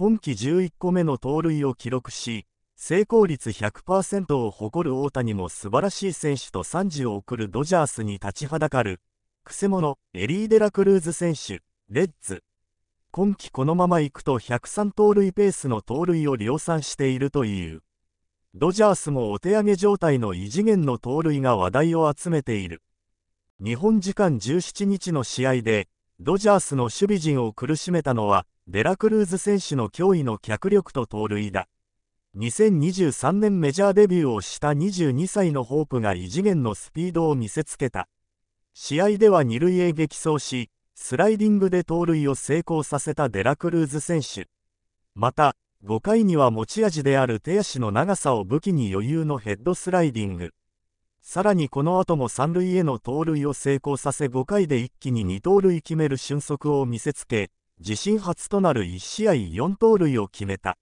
今季11個目の盗塁を記録し、成功率100%を誇る大谷も素晴らしい選手と賛辞を送るドジャースに立ちはだかる、くせ者、エリー・デラクルーズ選手、レッズ。今季このまま行くと103盗塁ペースの盗塁を量産しているという。ドジャースもお手上げ状態の異次元の盗塁が話題を集めている。日本時間17日の試合で、ドジャースの守備陣を苦しめたのは、デラクルーズ選手の驚異の脚力と盗塁だ。2023年メジャーデビューをした22歳のホープが異次元のスピードを見せつけた。試合では二塁へ激走し、スライディングで盗塁を成功させたデラクルーズ選手。また、5回には持ち味である手足の長さを武器に余裕のヘッドスライディング。さらにこの後も三塁への盗塁を成功させ5回で一気に2盗塁決める俊足を見せつけ、自身初となる1試合4盗塁を決めた。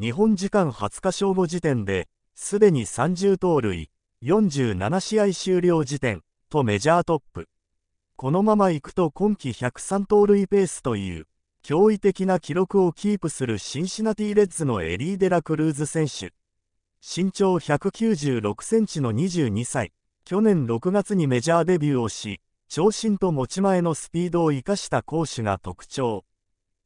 日本時間20日正午時点で、すでに30盗塁、47試合終了時点とメジャートップ。このまま行くと今季103盗塁ペースという驚異的な記録をキープするシンシナティレッズのエリー・デラ・クルーズ選手。身長196センチの22歳、去年6月にメジャーデビューをし、長身と持ち前のスピードを生かした攻守が特徴。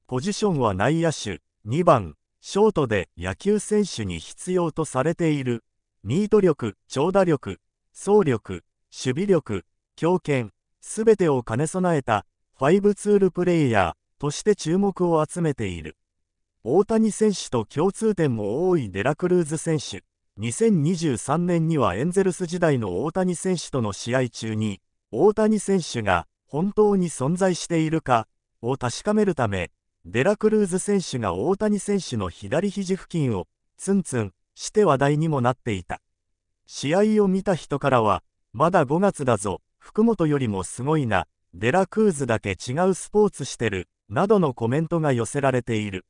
ポジションは内野手、2番、ショートで野球選手に必要とされている。ミート力、長打力、走力、守備力、強肩、すべてを兼ね備えた5ツールプレイヤーとして注目を集めている。大谷選手と共通点も多いデラクルーズ選手。2023年にはエンゼルス時代の大谷選手との試合中に大谷選手が本当に存在しているかを確かめるため、デラクルーズ選手が大谷選手の左肘付近をツンツンして話題にもなっていた。試合を見た人からは、まだ5月だぞ、福本よりもすごいな、デラクーズだけ違うスポーツしてる、などのコメントが寄せられている。